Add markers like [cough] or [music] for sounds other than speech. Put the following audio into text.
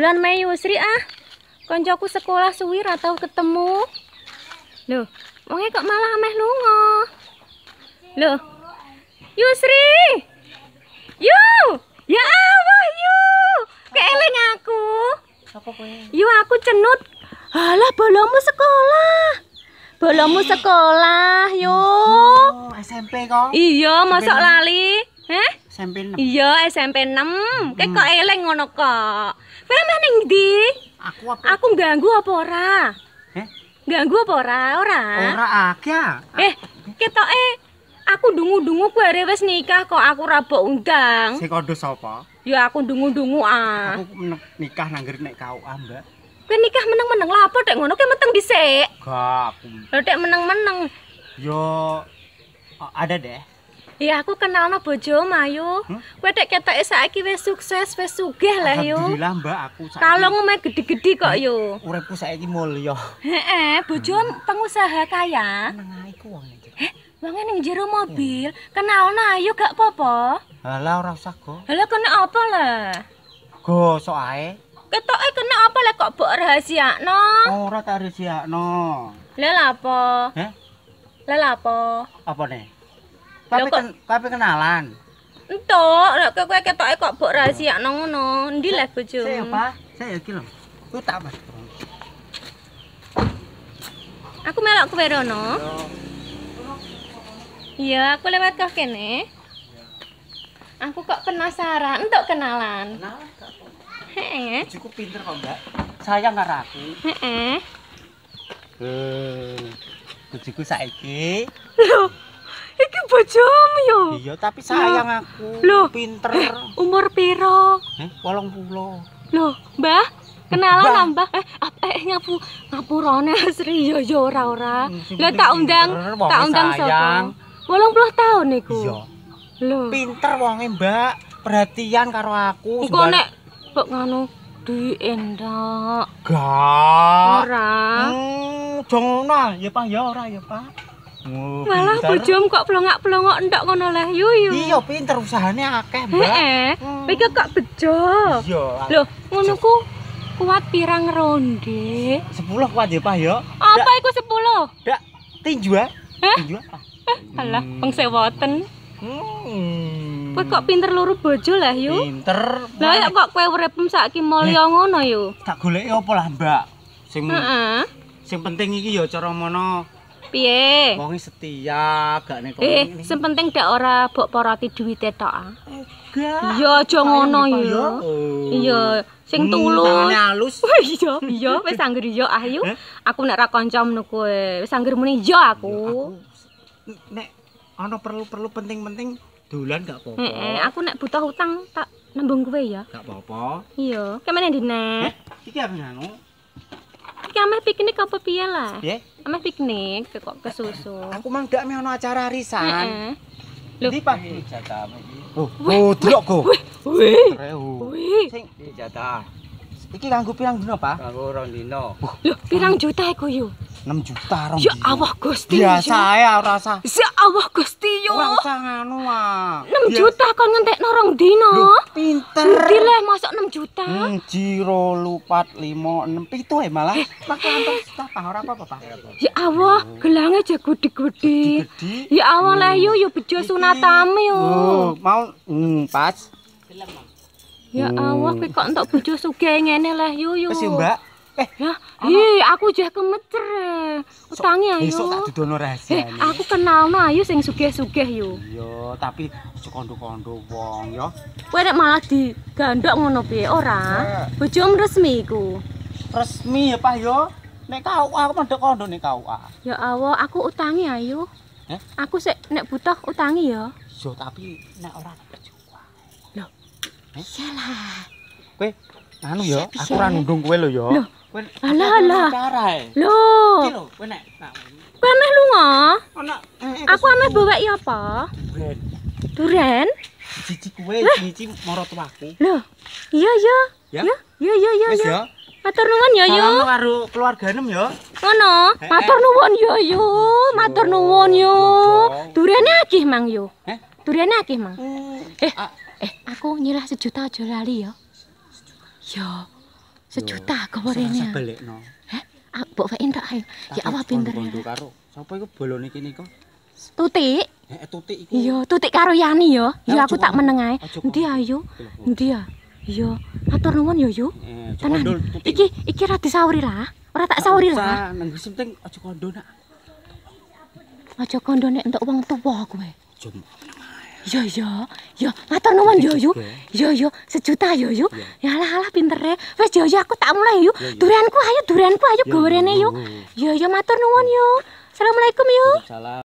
dolan me Yusri ah. Koncoku sekolah suwir atau ketemu. lho wonge kok malah meh lunga. Loh. Yusri. Yu, ya Allah Yu. Keeling aku. Sopo aku cenut. Halah bolomu sekolah. Bolomu sekolah, yuk. Oh, SMP kok. Iya, masuk lali. Heh? SMP 6. Iya, SMP 6. Hmm. kok eleng ngono kok. Kowe meneh ndi? Aku apa? Aku ganggu apa ora? Eh? Ganggu apa ora? Ora. Ora akeh. Eh, ketoke aku dungu-dungu kuwi wis nikah kok aku ra mbok undang. Sing kandha sapa? Ya aku dungu-dungu Aku nikah nangger nek kau Mbak. Kowe nikah meneng-meneng lah apa ngono kowe meteng dhisik. Gak aku. Lah tek meneng-meneng. Yo ada deh. Iya, aku kenal no bojo Mayu. Hmm? Kue dek kita saiki wes sukses, wes sugih lah yu Alhamdulillah mbak, aku. Kalau ngomel gede gedi kok yuk. Urepku saiki mulio. Hehe, bojo hmm. pengusaha kaya. Nengaiku uangnya. Eh, uangnya nih jero mobil. Hmm. Kenal no Ayu gak popo? Lah, orang usah kok. Lah, kena apa le Go soai. Kita eh kena apa le kok buat rahasia no? Oh, rata rahasia no. Lah apa? Eh? Lah apa? Apa nih? Tapi kok tapi kenalan. Entuk, nek kowe ketoke kok mbok rahasia nang ngono. Endi le bojomu? Saya, apa Saya iki lho. Ku tak Mas. Aku melok kowe rono. Iya, aku lewat kok kene. Aku kok penasaran untuk kenalan. Heeh. Cukup pinter kok, Mbak. saya karo ragu. Heeh. Eh. Bojoku saiki. Loh. Iki bojom yo. Iya, tapi sayang aku. Loh, pinter. Eh, umur piro? Eh, walang pulo. Loh, mbah? Kenalan mbah. Eh, apa eh, asri [laughs] yo yo ora ora. Hmm, Lo tak undang, tak undang sopo? Sayang. Walang puluh tahun Iya. Loh. Pinter wonge mbak. Perhatian karo aku. Engko nek mbok ngono diendak. Gak. Ora. Hmm, jongno ya Pak, ya ora ya Pak. malah bojom kok pelongak pelongok ndak ngono leh yu iya pinter usahane akeh mbak heeh hmm. kok bejo iya ah. loh ngono ku kuat pirang ronde sepuluh kuat ya pak yo apa iku sepuluh dak tinju ah. tinju apa ah. eh, alah peng hmm. Kowe hmm. kok pinter luru bojo lah yuk. Pinter. Lah ya kok kowe uripmu saiki mulya eh. ngono yuk. Tak goleki apa lah, Mbak? Sing uh Sing penting iki ya cara mono piye wong setia gak nek eh sing penting dak ora bok poroti duwite tok ah iya aja ngono yo iya sing hmm, tulus halus [laughs] oh, iya iya wis anggere ah, yo ayu eh? aku nek ra kanca menuh kowe wis anggere muni yo aku nek ana perlu-perlu penting-penting dolan gak apa eh, aku nek butuh utang tak nembung kowe ya gak apa-apa iya kemene dine eh, iki aku nganu ameh piknik apa piye lah? Piye? piknik ke kok ke susu. Aku mang dak meh acara arisan. Heeh. Ndi Pak? Jatahmu iki. Oh, oh delok go. Weh. Weh. Sing di jatah. Iki kanggo pirang dino, Pak? Kanggo rong dino. Loh, pirang juta iku yuk? 6 juta rong. Ya Allah Gusti. Biasa ae ora usah. Ya Allah Gusti yo. Ora usah ngono wae. 6 juta kon ngentekno rong dino. Pinter. Dadi le masuk 6 juta. Hmm, jiro lupat 5 6 7 ae malah. Eh, Pakai antuk ora apa-apa. Ya Allah, gelange aja gudi-gudi. Ya Allah le yo yo bejo sunatame yo. Oh, mau hmm, pas. Gelem. Ya Allah, kok entuk bojo sugih ngene le yo yo. Wis mbak. Eh, ya, ih, aku jah kemecer. Eh. Utangi ayo. Besok tak didono rahasia. Eh, aku kenal no ayo sing sugih-sugih yo. Iya, tapi aja kondo-kondo wong yo. Kowe nek malah digandok ngono piye ora? Eh. Bojomu resmi iku. Resmi ya, Pak yo. Nek kau aku mandek kondo nek kau. Ya Allah, aku utangi ayo. Eh? Aku sik nek butuh utangi yo. Yo, tapi nek ora tak cukup. Loh. Eh? Kowe anu ya, aku randung ndung kowe lho ya. ala alah. Eh. Lho. Kowe meh lunga? Eh, eh, aku ameh bawa iki apa? Duren. Cici kowe, cici moro tuaku. Lho. Iya ya. Ya. Ya ya ya ya. Matur nuwun ya yo. karo keluarga nem Ngono. Matur nuwun ya yo. Matur nuwun yo. Durene akeh mang yo. Eh? Durene akeh mang. Eh. Eh, ah. aku nyilah sejuta aja lali yo. Ya. Sejuta kowe balikno. Heh, aku eh, ah, mbok wein tok ae. Ya awak pinter. Karo sapa iku bolone kene kok? Tutik. Heh, eh, tutik iku. Ya, tuti karo Yani ya. Ya aku tak meneng ae. Endi ayo? Endi ya? Ya, matur nuwun ya, Yu. Eh, Tenan. Iki iki ra disawuri lah. Ora tak sawuri Sa, nang sing aja kondona nak. Aja kondo nek entuk wong tuwa kowe. Jom. Yo yo, yo matur nuwun yo yo. Yo sejuta yo Ya lah lah pintere. Wis yo aku tak mulai yo. Durianku ayo, durianku ayo gorene yo. Yo yo matur nuwun yo. Assalamualaikum yo. Salam.